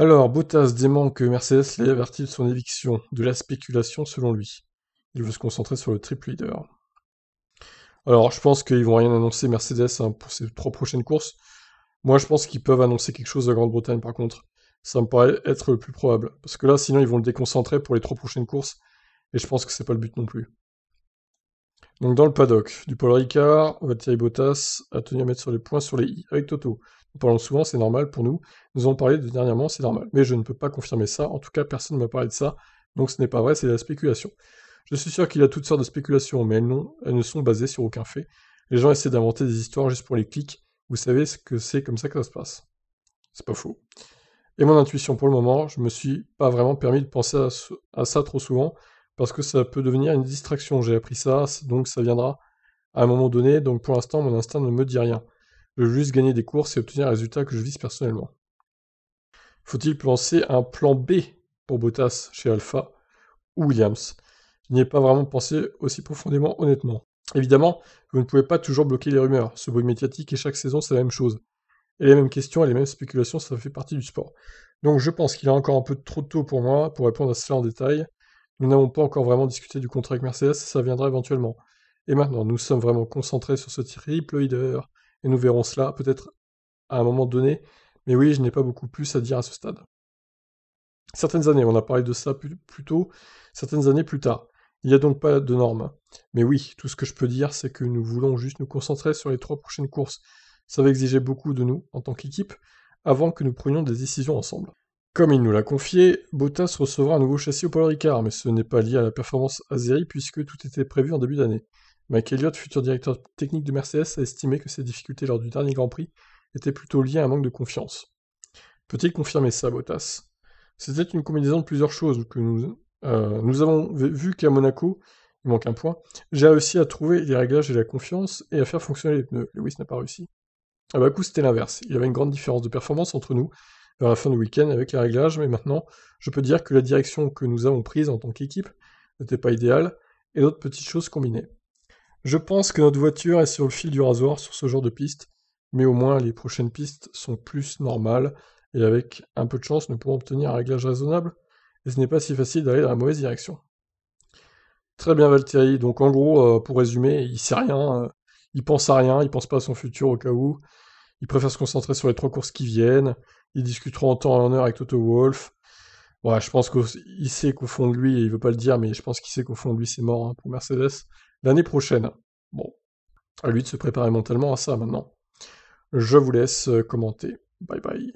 Alors, Bottas dément que Mercedes l'ait averti de son éviction, de la spéculation selon lui. Il veut se concentrer sur le triple leader. Alors, je pense qu'ils vont rien annoncer Mercedes hein, pour ces trois prochaines courses. Moi, je pense qu'ils peuvent annoncer quelque chose de Grande-Bretagne, par contre. Ça me paraît être le plus probable. Parce que là, sinon, ils vont le déconcentrer pour les trois prochaines courses. Et je pense que c'est pas le but non plus. Donc dans le paddock, du Paul Ricard, Valtteri Bottas a tenu à mettre sur les points sur les i avec Toto. Nous parlons souvent, c'est normal pour nous. Nous en parlé dernièrement, c'est normal. Mais je ne peux pas confirmer ça. En tout cas, personne ne m'a parlé de ça. Donc ce n'est pas vrai, c'est de la spéculation. Je suis sûr qu'il a toutes sortes de spéculations, mais elles, elles ne sont basées sur aucun fait. Les gens essaient d'inventer des histoires juste pour les clics. Vous savez ce que c'est comme ça que ça se passe. C'est pas faux. Et mon intuition pour le moment, je ne me suis pas vraiment permis de penser à ça trop souvent parce que ça peut devenir une distraction. J'ai appris ça, donc ça viendra à un moment donné, donc pour l'instant, mon instinct ne me dit rien. Je veux juste gagner des courses et obtenir un résultat que je vise personnellement. Faut-il penser un plan B pour Bottas chez Alpha ou Williams Je n'y ai pas vraiment pensé aussi profondément, honnêtement. Évidemment, vous ne pouvez pas toujours bloquer les rumeurs. Ce bruit médiatique et chaque saison, c'est la même chose. Et les mêmes questions et les mêmes spéculations, ça fait partie du sport. Donc je pense qu'il est encore un peu trop tôt pour moi pour répondre à cela en détail. Nous n'avons pas encore vraiment discuté du contrat avec Mercedes, ça viendra éventuellement. Et maintenant, nous sommes vraiment concentrés sur ce triple Ployder, et nous verrons cela peut-être à un moment donné, mais oui, je n'ai pas beaucoup plus à dire à ce stade. Certaines années, on a parlé de ça plus tôt, certaines années plus tard. Il n'y a donc pas de normes. Mais oui, tout ce que je peux dire, c'est que nous voulons juste nous concentrer sur les trois prochaines courses. Ça va exiger beaucoup de nous en tant qu'équipe avant que nous prenions des décisions ensemble. Comme il nous l'a confié, Bottas recevra un nouveau châssis au Paul Ricard, mais ce n'est pas lié à la performance Azeri puisque tout était prévu en début d'année. Mike Elliott, futur directeur technique de Mercedes, a estimé que ses difficultés lors du dernier Grand Prix étaient plutôt liées à un manque de confiance. Peut-il confirmer ça, Bottas C'était une combinaison de plusieurs choses que nous, euh, nous avons vu qu'à Monaco, il manque un point, j'ai réussi à trouver les réglages et la confiance et à faire fonctionner les pneus. Lewis n'a pas réussi. À ah Bakou, c'était l'inverse. Il y avait une grande différence de performance entre nous vers la fin du week-end avec les réglages, mais maintenant, je peux dire que la direction que nous avons prise en tant qu'équipe n'était pas idéale, et d'autres petites choses combinées. Je pense que notre voiture est sur le fil du rasoir sur ce genre de piste, mais au moins les prochaines pistes sont plus normales, et avec un peu de chance, nous pourrons obtenir un réglage raisonnable, et ce n'est pas si facile d'aller dans la mauvaise direction. Très bien Valtteri, donc en gros, euh, pour résumer, il sait rien, euh, il pense à rien, il pense pas à son futur au cas où, il préfère se concentrer sur les trois courses qui viennent, ils discuteront en temps et en heure avec Toto Wolff. Ouais, je pense qu'il sait qu'au fond de lui, et il veut pas le dire, mais je pense qu'il sait qu'au fond de lui, c'est mort hein, pour Mercedes l'année prochaine. Bon, à lui de se préparer mentalement à ça maintenant. Je vous laisse euh, commenter. Bye bye.